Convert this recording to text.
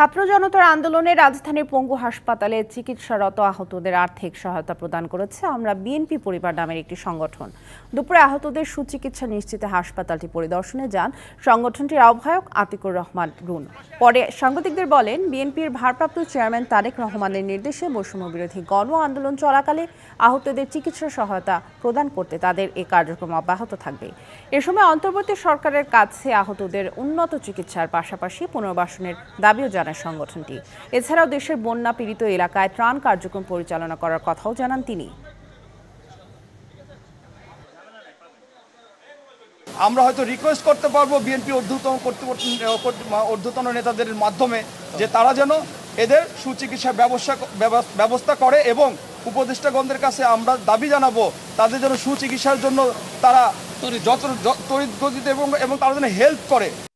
ছাত্র জনতার আন্দোলনে রাজধানীর পঙ্গু হাসপাতালে চিকিৎসারত আহতদের আর্থিক সহায়তা প্রদান করেছে আমরা বিএনপি পরিবার নামের একটি সংগঠন দুপুরে আহতদের সুচিকিৎসা নিশ্চিতে হাসপাতালটি পরিদর্শনে যান সংগঠনটির আহ্বায়ক আতিকুর রহমান রুন পরে সাংবাদিকদের বলেন বিএনপির ভারপ্রাপ্ত চেয়ারম্যান তারেক রহমানের নির্দেশে বৈষম্য বিরোধী গণ আন্দোলন চলাকালে আহতদের চিকিৎসা সহায়তা প্রদান করতে তাদের এ কার্যক্রম অব্যাহত থাকবে এ সময় অন্তর্বর্তী সরকারের কাছে আহতদের উন্নত চিকিৎসার পাশাপাশি পুনর্বাসনের দাবিও জানান জানায় সংগঠনটি এছাড়াও দেশের বন্যা পীড়িত এলাকায় ত্রাণ কার্যক্রম পরিচালনা করার কথাও জানান তিনি আমরা হয়তো রিকোয়েস্ট করতে পারবো বিএনপি ঊর্ধ্বতন ঊর্ধ্বতন নেতাদের মাধ্যমে যে তারা যেন এদের সুচিকিৎসা ব্যবস্থা ব্যবস্থা করে এবং উপদেষ্টাগণদের কাছে আমরা দাবি জানাবো তাদের যেন সুচিকিৎসার জন্য তারা যত তরিত গতিতে এবং এবং তারা যেন হেল্প করে